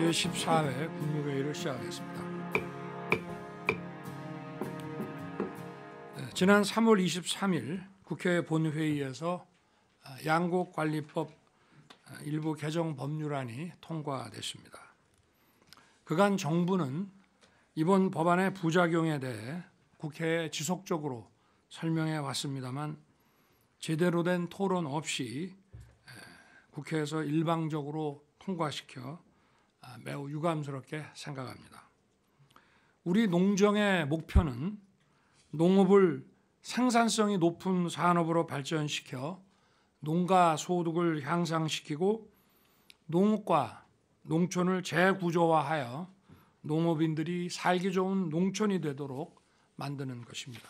제14회 국무회의를 시작하겠습니다. 네, 지난 3월 23일 국회 본회의에서 아, 양곡관리법 아, 일부 개정 법률안이 통과됐습니다. 그간 정부는 이번 법안의 부작용에 대해 국회에 지속적으로 설명해 왔습니다만 제대로 된 토론 없이 국회에서 일방적으로 통과시켜 아, 매우 유감스럽게 생각합니다. 우리 농정의 목표는 농업을 생산성이 높은 산업으로 발전시켜 농가 소득을 향상시키고 농업과 농촌을 재구조화하여 농업인들이 살기 좋은 농촌이 되도록 만드는 것입니다.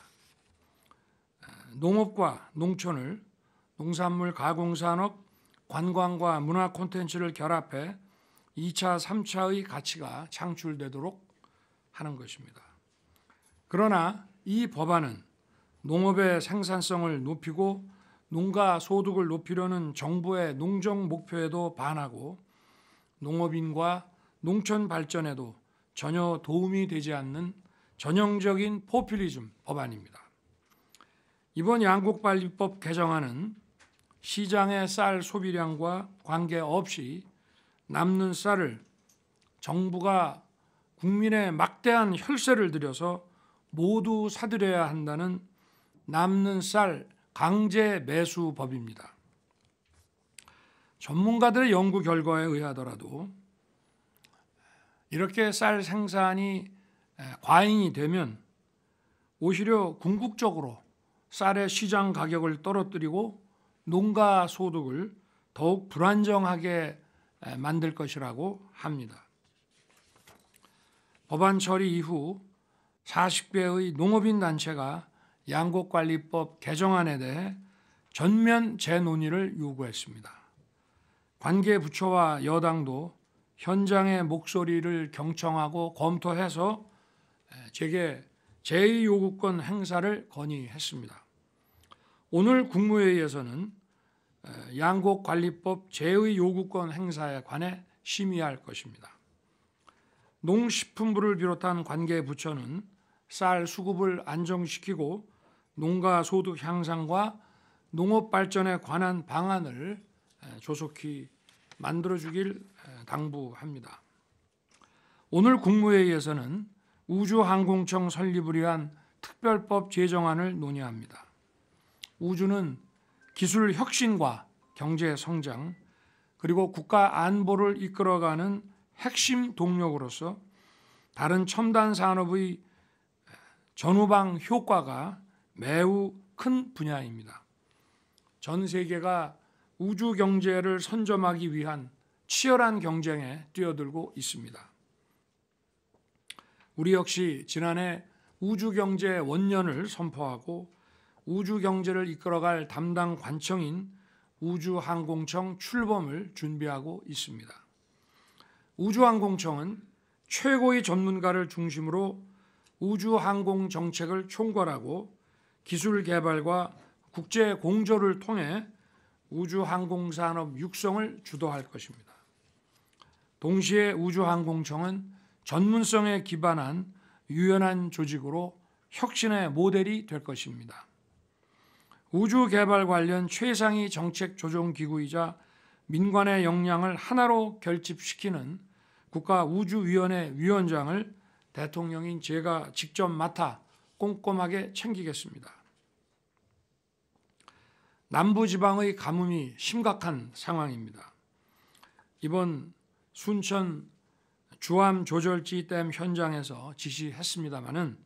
아, 농업과 농촌을 농산물 가공산업, 관광과 문화 콘텐츠를 결합해 2차, 3차의 가치가 창출되도록 하는 것입니다. 그러나 이 법안은 농업의 생산성을 높이고 농가 소득을 높이려는 정부의 농정 목표에도 반하고 농업인과 농촌 발전에도 전혀 도움이 되지 않는 전형적인 포퓰리즘 법안입니다. 이번 양곡관리법 개정안은 시장의 쌀 소비량과 관계없이 남는 쌀을 정부가 국민의 막대한 혈세를 들여서 모두 사들여야 한다는 남는 쌀 강제 매수법입니다. 전문가들의 연구 결과에 의하더라도 이렇게 쌀 생산이 과잉이 되면 오히려 궁극적으로 쌀의 시장 가격을 떨어뜨리고 농가 소득을 더욱 불안정하게 만들 것이라고 합니다. 법안 처리 이후 40개의 농업인 단체가 양곡관리법 개정안에 대해 전면 재논의를 요구했습니다. 관계 부처와 여당도 현장의 목소리를 경청하고 검토해서 제게 제2요구권 행사를 건의했습니다. 오늘 국무회의에서는 양곡관리법 제의 요구권 행사에 관해 심의할 것입니다. 농식품부를 비롯한 관계 부처는 쌀 수급을 안정시키고 농가 소득 향상과 농업 발전에 관한 방안을 조속히 만들어 주길 당부합니다. 오늘 국무회의에서는 우주항공청 설립을 위한 특별법 제정안을 논의합니다. 우주는 기술 혁신과 경제 성장 그리고 국가 안보를 이끌어가는 핵심 동력으로서 다른 첨단 산업의 전후방 효과가 매우 큰 분야입니다. 전 세계가 우주 경제를 선점하기 위한 치열한 경쟁에 뛰어들고 있습니다. 우리 역시 지난해 우주 경제 원년을 선포하고 우주 경제를 이끌어갈 담당 관청인 우주항공청 출범을 준비하고 있습니다. 우주항공청은 최고의 전문가를 중심으로 우주항공 정책을 총괄하고 기술 개발과 국제 공조를 통해 우주항공산업 육성을 주도할 것입니다. 동시에 우주항공청은 전문성에 기반한 유연한 조직으로 혁신의 모델이 될 것입니다. 우주 개발 관련 최상위 정책 조정 기구이자 민관의 역량을 하나로 결집시키는 국가 우주위원회 위원장을 대통령인 제가 직접 맡아 꼼꼼하게 챙기겠습니다. 남부지방의 가뭄이 심각한 상황입니다. 이번 순천 주암 조절지 댐 현장에서 지시했습니다마는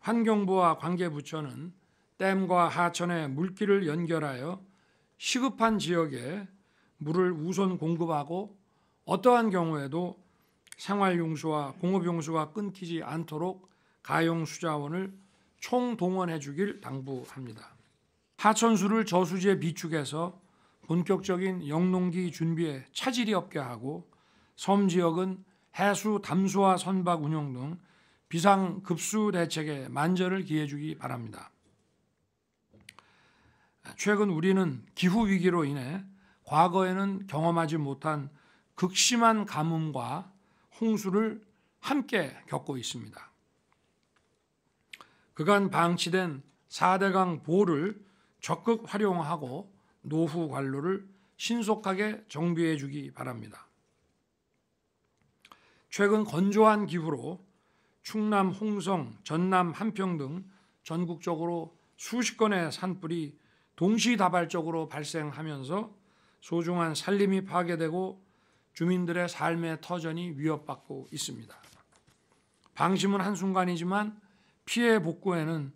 환경부와 관계부처는 댐과 하천의 물길을 연결하여 시급한 지역에 물을 우선 공급하고 어떠한 경우에도 생활용수와 공업용수가 끊기지 않도록 가용수자원을 총동원해 주길 당부합니다. 하천수를 저수지에 비축해서 본격적인 영농기 준비에 차질이 없게 하고 섬 지역은 해수 담수화 선박 운영 등 비상급수 대책에 만전을 기해주기 바랍니다. 최근 우리는 기후 위기로 인해 과거에는 경험하지 못한 극심한 가뭄과 홍수를 함께 겪고 있습니다. 그간 방치된 4대강 보를 적극 활용하고 노후 관로를 신속하게 정비해 주기 바랍니다. 최근 건조한 기후로 충남 홍성, 전남 함평 등 전국적으로 수십 건의 산불이 동시다발적으로 발생하면서 소중한 산림이 파괴되고 주민들의 삶의 터전이 위협받고 있습니다. 방심은 한순간이지만 피해 복구에는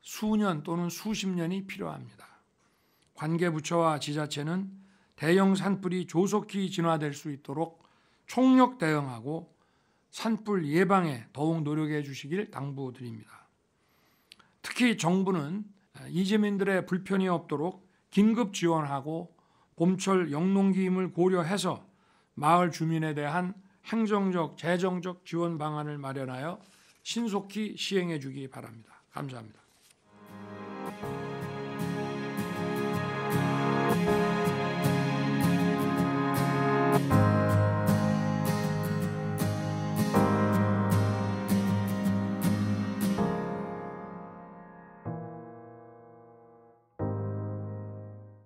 수년 또는 수십 년이 필요합니다. 관계부처와 지자체는 대형 산불이 조속히 진화될 수 있도록 총력 대응하고 산불 예방에 더욱 노력해 주시길 당부드립니다. 특히 정부는 아, 이재민들의 불편이 없도록 긴급 지원하고 봄철 영농기임을 고려해서 마을 주민에 대한 행정적, 재정적 지원 방안을 마련하여 신속히 시행해 주기 바랍니다. 감사합니다.